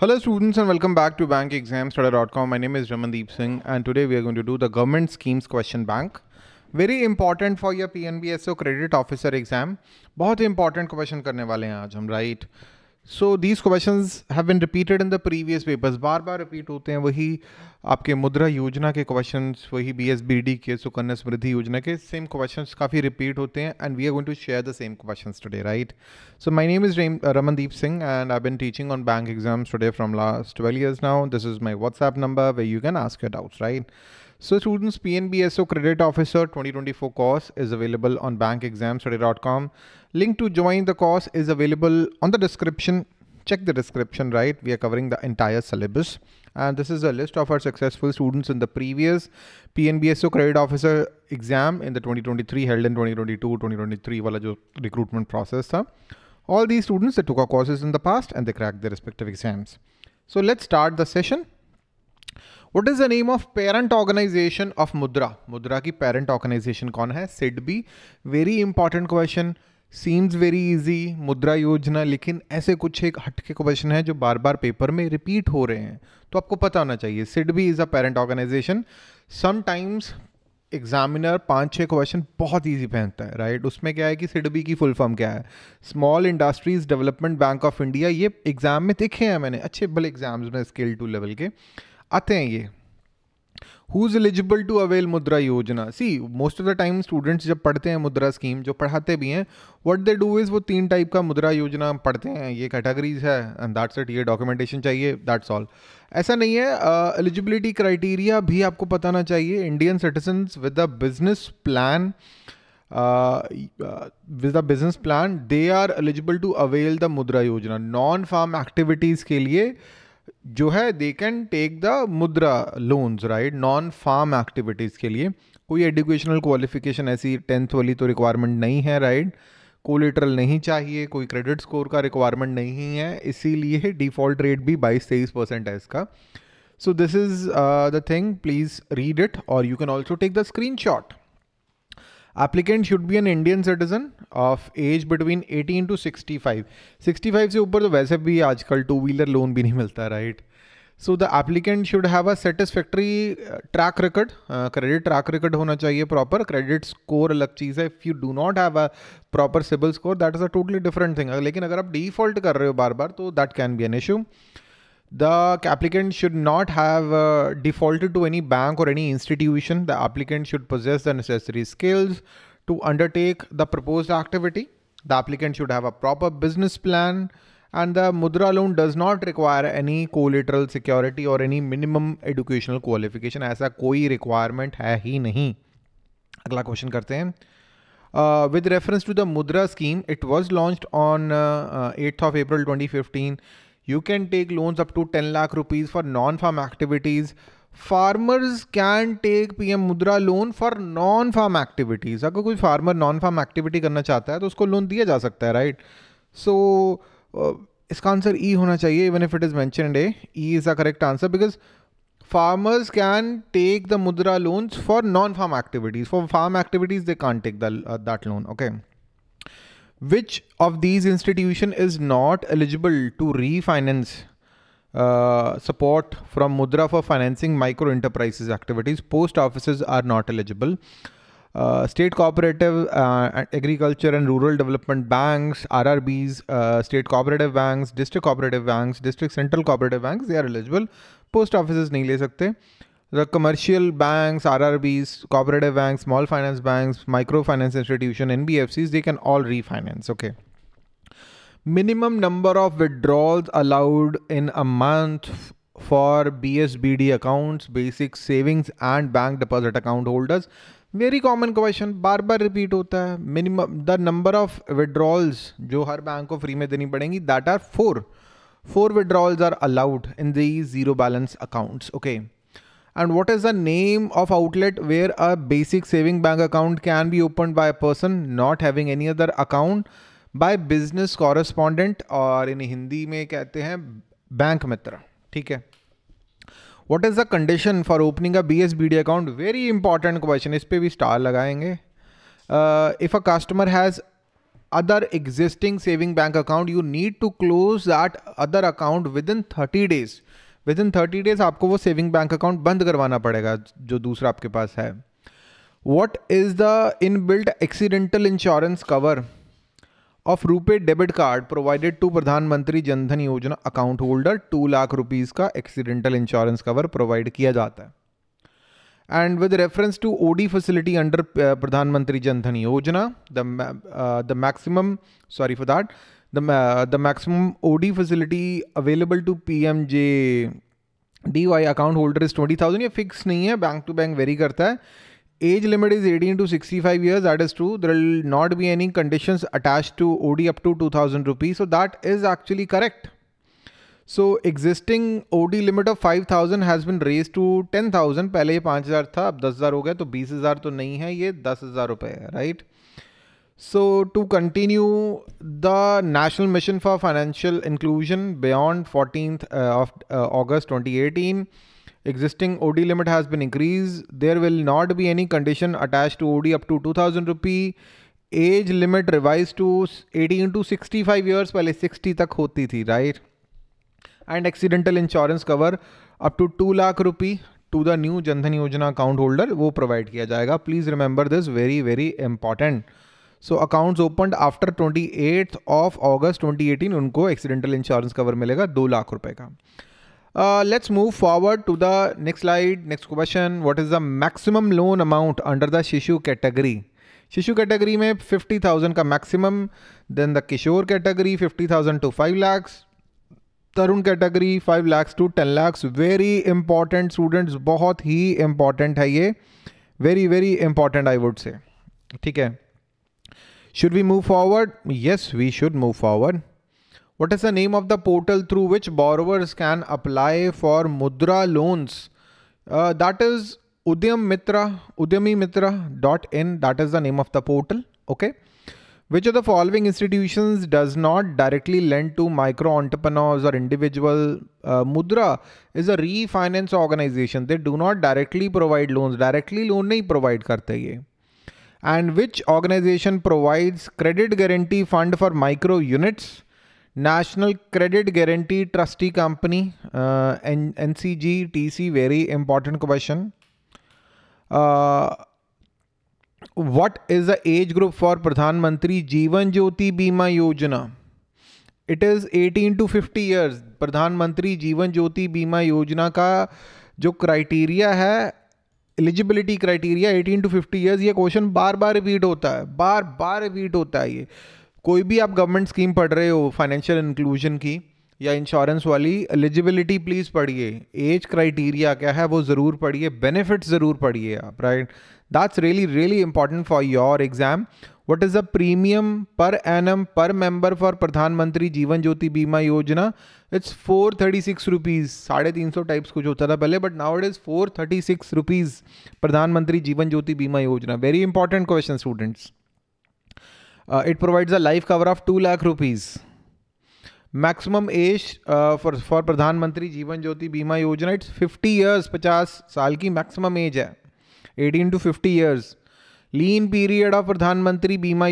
Hello students and welcome back to bankexamstudy.com. My name is Ramandeep Singh and today we are going to do the government schemes question bank. Very important for your PNBSO credit officer exam. ओ important officer exam बहुत ही important question right? So these questions have been repeated in the previous papers बार बार repeat होते हैं वही आपके मुद्रा योजना के क्वेश्चन वही बी एस बी डी के सुकन्या समृद्धि योजना के सेम क्वेश्चन काफ़ी रिपीट होते हैं and we are going to share the same question today right so my name is Ramandeep Singh and I been teaching on bank exams today from last twelve years now this is my WhatsApp number way you can ask your doubts right twenty four course is available on bank exams available dot com Link to join the course is available on the description. Check the description, right? We are covering the entire syllabus. And this is a list of our successful students in the previous PNBSO Credit Officer exam in the 2023 held in 2022, 2023 वाला जो recruitment process था. All these students, they took our courses in the past and they cracked their respective exams. So let's start the session. What is the name of parent organization of Mudra? Mudra की parent organization कौन है? SIDBI. Very important question. Seems very easy Mudra Yojana लेकिन ऐसे कुछ एक हटके question है जो बार बार पेपर में रिपीट हो रहे हैं तो आपको पता होना चाहिए SIDBI is a parent organisation sometimes examiner पाँच छः क्वेश्चन बहुत ईजी पहनता है राइट उसमें क्या है कि सिडबी की फुल फॉर्म क्या है small industries development bank of India ये एग्ज़ाम में देखे हैं मैंने अच्छे भले एग्जाम्स में स्किल टू लेवल के आते हैं ये who is eligible to avail Mudra Yojana see most of the time students जब पढ़ते हैं मुद्रा स्कीम जो पढ़ाते भी हैं वट दे डू इज़ वो तीन टाइप का मुद्रा योजना पढ़ते हैं ये कैटेगरीज है एंड दैट्स इट ये डॉक्यूमेंटेशन चाहिए दैट्स ऑल ऐसा नहीं है एलिजिबिलिटी uh, क्राइटेरिया भी आपको पताना चाहिए Indian citizens with a business plan with the business plan they are eligible to avail the Mudra Yojana non farm activities के लिए जो है they can take the Mudra loans right non farm activities के लिए कोई एडुकेशनल क्वालिफिकेशन ऐसी टेंथ वाली तो रिक्वायरमेंट नहीं है राइट कोलिटरल नहीं चाहिए कोई क्रेडिट स्कोर का रिक्वायरमेंट नहीं है इसीलिए डिफ़ॉल्ट रेट भी बाईस तेईस परसेंट है इसका so this is the thing please read it और you can also take the screen shot applicant should be an Indian citizen of age between 18 to 65 65 से ऊपर तो वैसे भी आजकल टू व्हीलर लोन भी नहीं मिलता right so the applicant should have a satisfactory track record credit track record होना चाहिए प्रॉपर क्रेडिट स्कोर अलग चीज़ है if you do not have a proper CIBIL score that is a totally different thing लेकिन अगर आप default कर रहे हो बार बार तो that can be an issue the applicant should not have uh, defaulted to any bank or any institution. The applicant should possess the necessary skills to undertake the proposed activity. The applicant should have a proper business plan and the Mudra loan does not require any collateral security or any minimum educational qualification. ऐसा कोई requirement है ही नहीं. अगला question करते हैं. Uh, with reference to the Mudra scheme, it was launched on uh, 8th uh, of April 2015. You can take loans up to ten lakh rupees for non farm activities farmers can take P M Mudra loan for non farm activities अगर कोई farmer non farm activity करना चाहता है तो उसको loan दिया जा सकता है राइट सो इसका आंसर ई e होना चाहिए even if it is mentioned A E is the correct answer because farmers can take the Mudra loans for non farm activities for farm activities they can take that loan okay which of these institution is not eligible to refinance uh, support from Mudra for financing micro enterprises activities. Post offices are not eligible. Uh, state cooperative uh, agriculture and rural development banks, RRBs, uh, state cooperative banks, district cooperative banks, district central cooperative banks, they are eligible. Post offices नहीं ले सकते the commercial banks, RRBs, cooperative banks, small finance banks, microfinance institution, NBFCs, they can all refinance. Okay. Minimum number of withdrawals allowed in a month for BSBD accounts, basic savings and bank deposit account holders. Very common question, bar bar repeat होता है Minimum the number of withdrawals, जो हर bank को free में देनी पड़ेंगी that are four. Four withdrawals are allowed in these zero balance accounts. okay. And what is the name of outlet where a basic saving bank account can be opened by a person not having any other account by business correspondent or in hindi mein kehte hain bank mitra theek hai what is the condition for opening a bsbd account very important question is pe bhi star lagayenge uh, if a customer has other existing saving bank account you need to close that other account within 30 days within thirty days आपको वो saving bank account बंद करवाना पड़ेगा जो दूसरा आपके पास है what is the in built accidental insurance cover of RuPay debit card provided to Pradhanmantri Jandhan Yojana account holder two lakh rupees का एक्सीडेंटल इंश्योरेंस कवर प्रोवाइड किया जाता है and with reference to O D under under Pradhanmantri Jandhan Yojana the maximum sorry for that the uh, the maximum OD facility available to PMJ DY account holder is thousand ये फिक्स नहीं है bank to bank vary करता है age limit is eighteen to sixty five year that is true there will not be any condition attach to O D up to two thousand rupees so that is actually correct so existing O D limit of five thousand has been raise to ten thousand पहले ये पाँच हज़ार था अब दस हज़ार हो गया तो बीस हज़ार तो नहीं है ये दस हज़ार रुपये है right right? So, to continue, the National Mission for Financial Inclusion beyond 14th uh, of uh, August 2018, existing OD limit has been increased. There will not be any condition attached to OD up to 2000 rupee. Age limit revised to 18 to 65 years, Pale 60 tak hoti thi, right? And accidental insurance cover up to 2 lakh rupee to the new Jandhan Yojana account holder, Wo provide kiya jayega. Please remember this very very important. So accounts open after twenty eight of August twenty eighteen उनको accidental insurance cover मिलेगा दो लाख रुपए का let's move forward to the next slide next question what is the maximum loan amount under the Shishu category Shishu category में fifty thousand का maximum then the Kishore category fifty thousand to five lakhs Tarun category five lakhs to ten lakhs very important students बहुत ही important है ये very very important I would say ठीक है Should we move forward? Yes, we should move forward. What is the name of the portal through which borrowers can apply for Mudra loans? Uh, that is Udyam Mitra, udyamimitra.in. That is the name of the portal. Okay. Which of the following institutions does not directly lend to micro entrepreneurs or individual? Uh, Mudra is a refinance organization. They do not directly provide loans. Directly loan नहीं provide करते ये. and which organization provides credit guarantee fund for micro units national credit guarantee trustee company uh, N- ncg tc very important question uh, what is the age group for pradhan mantri jeevan jyoti bima yojana it is 18 to 50 years Pradhanmantri Jeevan Jyoti Bima Yojana का जो criteria है eligibility criteria 18 to 50 years ये question बार बार repeat होता है बार बार repeat होता है ये कोई भी आप गवर्नमेंट स्कीम पढ़ रहे हो फाइनेंशियल इंक्लूजन की या इंश्योरेंस वाली एलिजिबिलिटी प्लीज़ पढ़िए एज क्राइटेरिया क्या है वो ज़रूर पढ़िए बेनिफिट्स ज़रूर पढ़िए आप right That's really, really important for your exam. What is the premium per annum per member for Pradhan Mantri Jeevan Jyoti Bima Yojana? It's 436 rupees. साढ़े तीन सौ टाइप्स कुछ होता था पहले but now it is four thirty six rupees Pradhanmantri Jeevan Jyoti Bima Yojana very important question students it provides a life cover of two lakh rupees maximum age for for Pradhanmantri Jeevan Jyoti Bima योजना it's fifty years पचास साल की मैक्सिमम एज है eighteen to fifty years lien period of Pradhanmantri Bima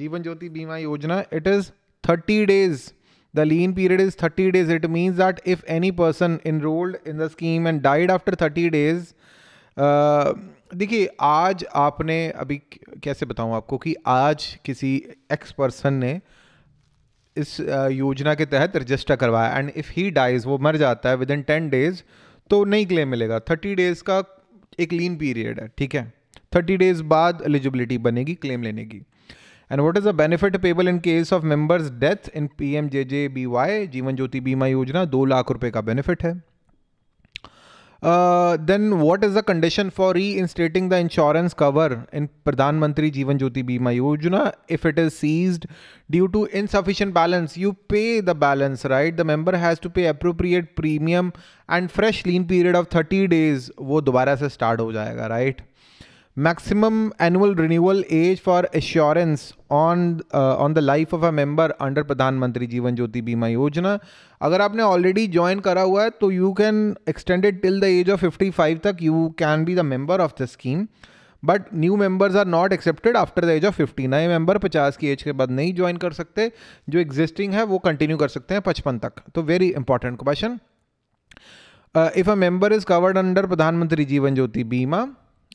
Jeevan Jyoti Bima Yojana it is thirty days the lien period is 30 days it means that if any person enrolled in the scheme and died after 30 days देखिए आज आपने अभी कैसे बताऊं आपको कि आज किसी एक्स पर्सन ने इस uh, योजना के तहत रजिस्टर करवाया एंड इफ़ ही डाइज वो मर जाता है विद इन टेन डेज तो नहीं क्लेम मिलेगा थर्टी डेज का एक लीन पीरियड है ठीक है थर्टी डेज बाद एलिजिबिलिटी बनेगी क्लेम लेने की and what is the benefit payable in case of members death in P M J J B Y Jeevan Jyoti Bima योजना दो लाख रुपए का बेनिफिट है Uh, then what is the condition for reinstating the insurance cover in Pradhan Mantri Jeevan Jyoti Bima Yojana if it is seized due to insufficient balance? You pay the balance, right? The member has to pay appropriate premium and fresh lean period of 30 days. वो दोबारा से start हो जाएगा, right? Maximum annual renewal age for assurance on on the life of a member under Pradhanmantri Jeevan Jyoti Bima योजना अगर आपने already join करा हुआ है तो you can extended till the age of fifty five तक you can be the member of the scheme but new members are not accepted after the age of fifty नए member पचास की as के बाद नहीं ज्वाइन कर सकते जो एग्जिस्टिंग है वो कंटिन्यू कर सकते हैं पचपन तक तो very important question if a member is covered under Pradhanmantri Jeevan Jyoti Bima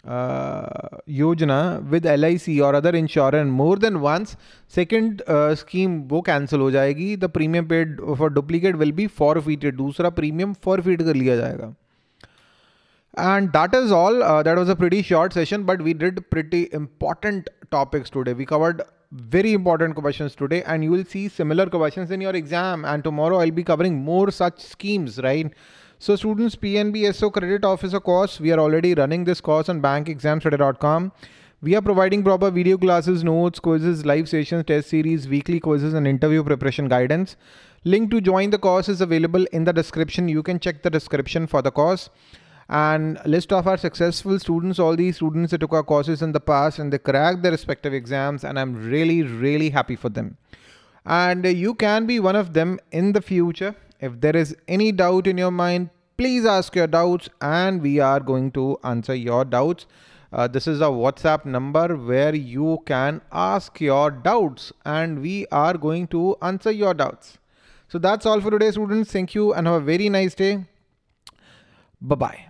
योजना विद एल आई सी और other insurance more than once second scheme वो कैंसिल हो जाएगी the premium paid for duplicate will be forfeited दूसरा प्रीमियम फॉर फीट कर लिया जाएगा and that is all that was a pretty short session but we did pretty important topics today we covered very important question today and you will see similar question in your exam and tomorrow I be covering more such schemes right So students, PNBSO Credit Officer course, we are already running this course on bankexamstudy.com. We are providing proper video classes, notes, quizzes, live sessions, test series, weekly quizzes and interview preparation guidance. Link to join the course is available in the description. You can check the description for the course and list of our successful students, all these students that took our courses in the past and they cracked their respective exams and I'm really, really happy for them. And you can be one of them in the future. If there is any doubt in your mind, please ask your doubts and we are going to answer your doubts. Uh, this is a WhatsApp number where you can ask your doubts and we are going to answer your doubts. So that's all for today, students. Thank you and have a very nice day. Bye-bye.